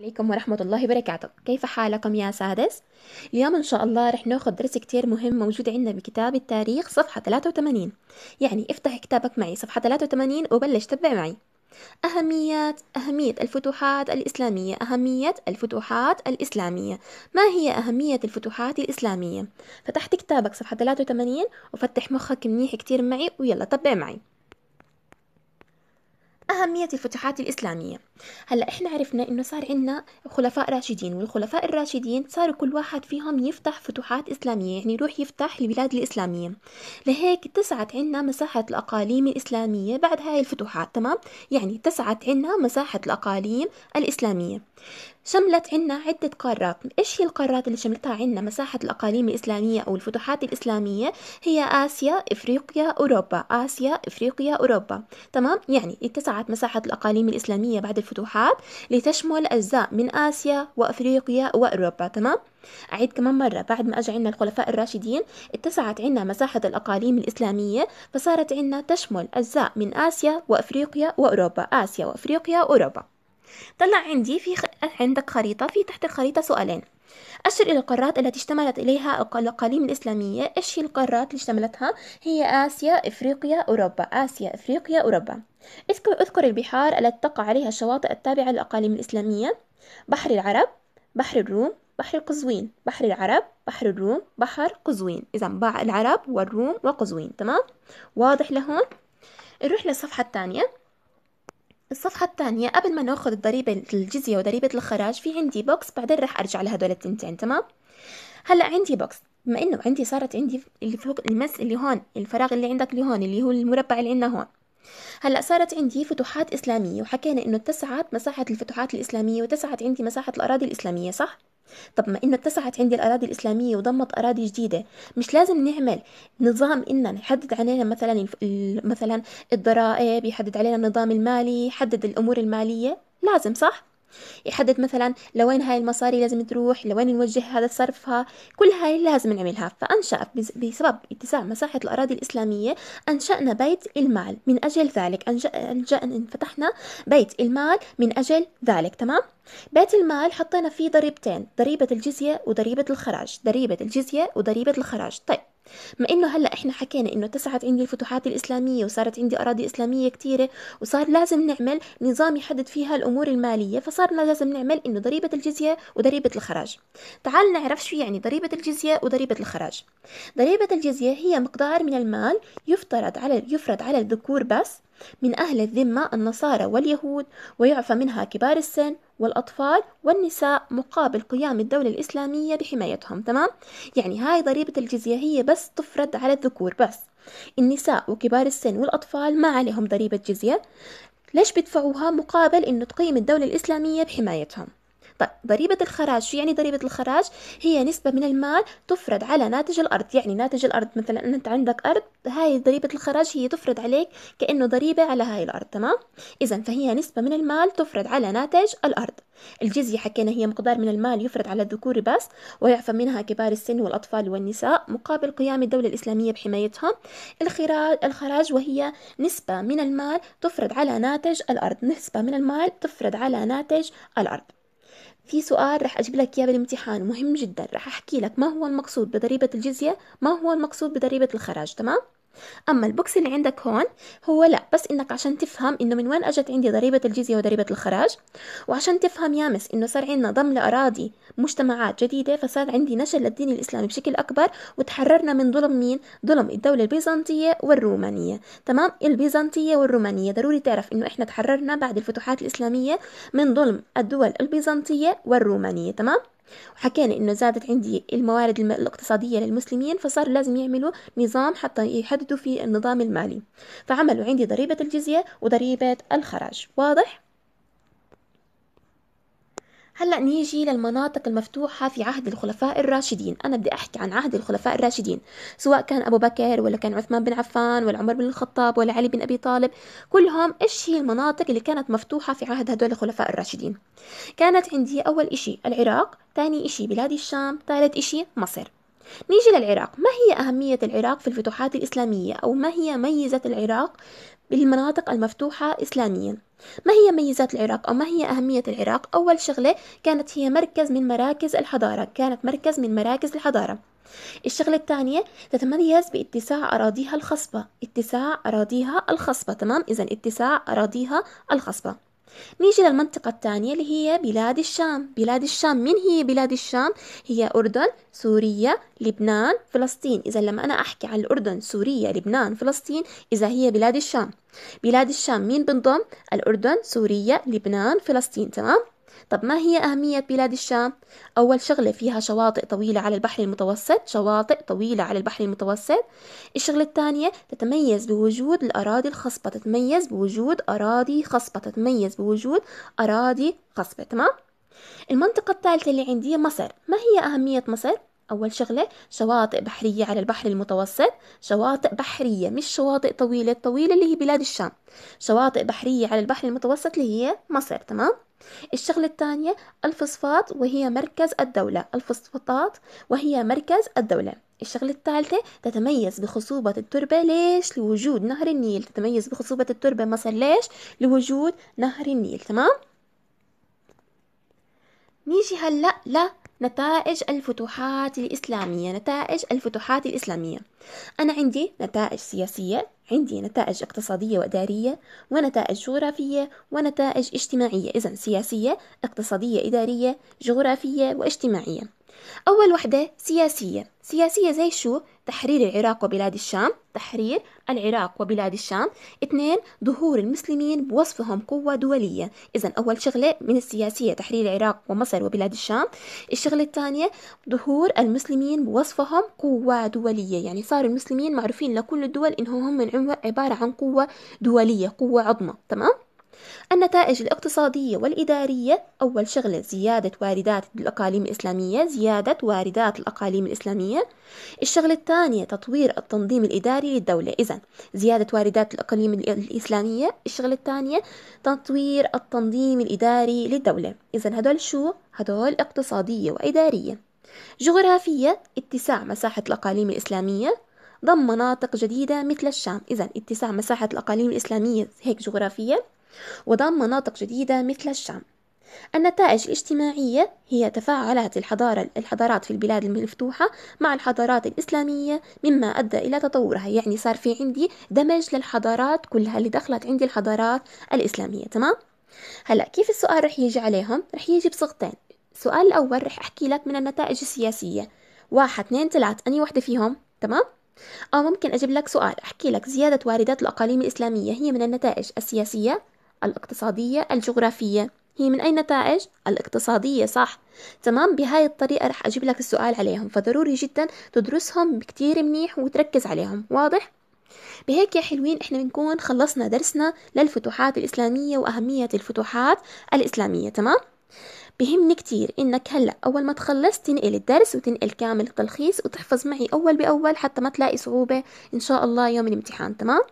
عليكم ورحمة الله وبركاته كيف حالكم يا سادس؟ اليوم إن شاء الله رح ناخد درس كتير مهم موجود عندنا بكتاب التاريخ صفحة 83 يعني افتح كتابك معي صفحة 83 وبلش تبع معي أهميات أهمية الفتوحات الإسلامية أهمية الفتوحات الإسلامية ما هي أهمية الفتوحات الإسلامية؟ فتحت كتابك صفحة 83 وفتح مخك منيح كتير معي ويلا تبع معي أهمية الفتوحات الإسلامية هلا إحنا عرفنا إنه صار عندنا خلفاء راشدين والخلفاء الراشدين صاروا كل واحد فيهم يفتح فتوحات إسلامية يعني يروح يفتح البلاد الإسلامية لهيك اتسعت عندنا مساحة الأقاليم الإسلامية بعد هاي الفتوحات تمام يعني اتسعت عندنا مساحة الأقاليم الإسلامية شملت عنا عدة قارات إيش هي القارات اللي شملتها عنا مساحة الأقاليم الإسلامية أو الفتوحات الإسلامية هي آسيا إفريقيا أوروبا آسيا إفريقيا أوروبا تمام يعني اتسعت مساحة الأقاليم الإسلامية بعد الفتوحات لتشمل أجزاء من آسيا وأفريقيا وأوروبا تمام أعيد كمان مرة بعد ما أجى عنا الخلفاء الراشدين اتسعت عنا مساحة الأقاليم الإسلامية فصارت عنا تشمل أجزاء من آسيا وأفريقيا وأوروبا آسيا وأفريقيا وأوروبا طلع عندي في خ... عندك خريطة في تحت الخريطة سؤالين أشر إلى القارات التي اشتملت إليها الأقاليم الإسلامية إيش هي القارات اللي اشتملتها هي آسيا إفريقيا أوروبا آسيا إفريقيا أوروبا اذكر, اذكر البحار التي تقع عليها الشواطئ التابعة للأقاليم الإسلامية بحر العرب بحر الروم بحر قزوين بحر العرب بحر الروم بحر قزوين إذا باع العرب والروم وقزوين تمام واضح لهون نروح للصفحة الثانية الصفحة الثانية قبل ما ناخذ الضريبة الجزية وضريبة الخراج في عندي بوكس بعدين رح ارجع لهدول التنتين تمام هلا عندي بوكس بما انه عندي صارت عندي اللي فوق المس اللي هون الفراغ اللي عندك اللي هون اللي هو المربع اللي عندنا هون هلا صارت عندي فتوحات اسلاميه وحكينا انه اتسعت مساحه الفتوحات الاسلاميه وتسعت عندي مساحه الاراضي الاسلاميه صح طب ما إن اتسعت عندي الأراضي الإسلامية وضمت أراضي جديدة مش لازم نعمل نظام إن نحدد علينا مثلا مثلا الضرائب يحدد علينا النظام المالي يحدد الأمور المالية لازم صح يحدد مثلا لوين هاي المصاري لازم تروح لوين نوجه هذا صرفها كل هاي لازم نعملها فأنشأ بسبب اتساع مساحة الأراضي الإسلامية أنشأنا بيت المال من أجل ذلك أنشأ, أنشأ فتحنا بيت المال من أجل ذلك تمام بيت المال حطينا فيه ضريبتين ضريبة الجزية وضريبة الخراج ضريبة الجزية وضريبة الخراج طيب ما انه هلا احنا حكينا انه اتسعت عندي الفتوحات الاسلاميه وصارت عندي اراضي اسلاميه كثيره وصار لازم نعمل نظام يحدد فيها الامور الماليه فصار لازم نعمل انه ضريبه الجزيه وضريبه الخراج تعال نعرف شو يعني ضريبه الجزيه وضريبه الخراج ضريبه الجزيه هي مقدار من المال يفترض على يفرض على الذكور بس من أهل الذمة النصارى واليهود ويعفى منها كبار السن والأطفال والنساء مقابل قيام الدولة الإسلامية بحمايتهم تمام؟ يعني هاي ضريبة الجزية هي بس تفرض على الذكور بس النساء وكبار السن والأطفال ما عليهم ضريبة جزية ليش بدفعوها مقابل إنه تقيم الدولة الإسلامية بحمايتهم طيب ضريبة الخراج شو يعني ضريبة الخراج؟ هي نسبة من المال تفرض على ناتج الأرض يعني ناتج الأرض مثلا أنت عندك أرض هاي ضريبة الخراج هي تفرض عليك كأنه ضريبة على هاي الأرض تمام؟ إذا فهي نسبة من المال تفرض على ناتج الأرض الجزية حكينا هي مقدار من المال يفرض على الذكور بس ويعفى منها كبار السن والأطفال والنساء مقابل قيام الدولة الإسلامية بحمايتهم الخراج وهي نسبة من المال تفرض على ناتج الأرض نسبة من المال تفرض على ناتج الأرض في سؤال رح أجيب لك إياه بالامتحان مهم جدا رح أحكي لك ما هو المقصود بضريبة الجزية ما هو المقصود بضريبة الخراج تمام أما البوكس اللي عندك هون هو لا بس إنك عشان تفهم إنه من وين أجت عندي ضريبة الجزية وضريبة الخراج وعشان تفهم يامس إنه صار عندنا ضم لأراضي مجتمعات جديدة فصار عندي نشر للدين الإسلامي بشكل أكبر وتحررنا من ظلم مين؟ ظلم الدولة البيزنطية والرومانية تمام؟ البيزنطية والرومانية ضروري تعرف إنه إحنا تحررنا بعد الفتوحات الإسلامية من ظلم الدول البيزنطية والرومانية تمام؟ وحكينا إنه زادت عندي الموارد الاقتصادية للمسلمين فصار لازم يعملوا نظام حتى يحددوا في النظام المالي فعملوا عندي ضريبة الجزية وضريبة الخراج واضح؟ هلا نيجي للمناطق المفتوحه في عهد الخلفاء الراشدين انا بدي احكي عن عهد الخلفاء الراشدين سواء كان ابو بكر ولا كان عثمان بن عفان ولا عمر بن الخطاب ولا علي بن ابي طالب كلهم ايش هي المناطق اللي كانت مفتوحه في عهد هدول الخلفاء الراشدين كانت عندي اول إشي العراق ثاني إشي بلاد الشام ثالث إشي مصر نيجي للعراق ما هي أهمية العراق في الفتوحات الإسلامية أو ما هي ميزة العراق بالمناطق المفتوحة إسلاميا ما هي ميزات العراق أو ما هي أهمية العراق أول شغلة كانت هي مركز من مراكز الحضارة كانت مركز من مراكز الحضارة الشغلة الثانية تتميز باتساع أراضيها الخصبة اتساع أراضيها الخصبة تمام إذا اتساع أراضيها الخصبة نيجي للمنطقة الثانية اللي هي بلاد الشام بلاد الشام من هي بلاد الشام؟ هي أردن سوريا لبنان فلسطين إذا لما أنا أحكي عن الأردن سوريا لبنان فلسطين إذا هي بلاد الشام بلاد الشام مين بنضم؟ الأردن سوريا لبنان فلسطين تمام؟ طب ما هي أهمية بلاد الشام؟ أول شغلة فيها شواطئ طويلة على البحر المتوسط شواطئ طويلة على البحر المتوسط الشغلة الثانية تتميز بوجود الأراضي الخصبة تتميز بوجود أراضي خصبة تتميز بوجود أراضي خصبة تمام؟ المنطقة الثالثة اللي عندي مصر ما هي أهمية مصر؟ أول شغلة شواطئ بحرية على البحر المتوسط شواطئ بحرية مش شواطئ طويلة الطويلة اللي هي بلاد الشام شواطئ بحرية على البحر المتوسط اللي هي مصر تمام؟ الشغلة الثانية الفصفات وهي مركز الدولة الفصفطات وهي مركز الدولة الشغلة الثالثة تتميز بخصوبة التربة ليش؟ لوجود نهر النيل تتميز بخصوبة التربة مثلا ليش؟ لوجود نهر النيل تمام؟ نيجي هلأ لا نتائج الفتوحات الإسلامية نتائج الفتوحات الإسلامية أنا عندي نتائج سياسية عندي نتائج اقتصادية وإدارية ونتائج جغرافية ونتائج اجتماعية إذا سياسية اقتصادية إدارية جغرافية واجتماعية أول وحدة سياسية سياسية زي شو تحرير العراق وبلاد الشام تحرير العراق وبلاد الشام اثنين ظهور المسلمين بوصفهم قوة دولية إذا أول شغلة من السياسية تحرير العراق ومصر وبلاد الشام الشغلة الثانية ظهور المسلمين بوصفهم قوة دولية يعني صار المسلمين معروفين لكل الدول إنهم هم عبارة عن قوة دولية قوة عظمى تمام النتائج الاقتصادية والإدارية أول شغلة زيادة واردات الأقاليم الإسلامية زيادة واردات الأقاليم الإسلامية الشغلة الثانية تطوير التنظيم الإداري للدولة إذا زيادة واردات الأقاليم الإسلامية الشغلة الثانية تطوير التنظيم الإداري للدولة إذا هدول شو؟ هدول اقتصادية وإدارية جغرافية اتساع مساحة الأقاليم الإسلامية ضم مناطق جديدة مثل الشام إذا اتساع مساحة الأقاليم الإسلامية هيك جغرافية وضم مناطق جديدة مثل الشام النتائج الاجتماعية هي تفاعلات الحضارة الحضارات في البلاد المفتوحة مع الحضارات الإسلامية مما أدى إلى تطورها يعني صار في عندي دمج للحضارات كلها اللي دخلت عندي الحضارات الإسلامية تمام هلا كيف السؤال رح يجي عليهم رح يجي بصغتين السؤال الأول رح أحكي لك من النتائج السياسية واحد اثنين ثلاث أني وحدة فيهم تمام أو آه، ممكن أجيب لك سؤال أحكي لك زيادة واردات الأقاليم الإسلامية هي من النتائج السياسية الاقتصادية الجغرافية هي من أي نتائج؟ الاقتصادية صح تمام بهاي الطريقة رح أجيب لك السؤال عليهم فضروري جدا تدرسهم كتير منيح وتركز عليهم واضح؟ بهيك يا حلوين احنا بنكون خلصنا درسنا للفتوحات الإسلامية وأهمية الفتوحات الإسلامية تمام؟ بهمني كتير إنك هلأ أول ما تخلص تنقل الدرس وتنقل كامل التلخيص وتحفظ معي أول بأول حتى ما تلاقي صعوبة إن شاء الله يوم الامتحان تمام؟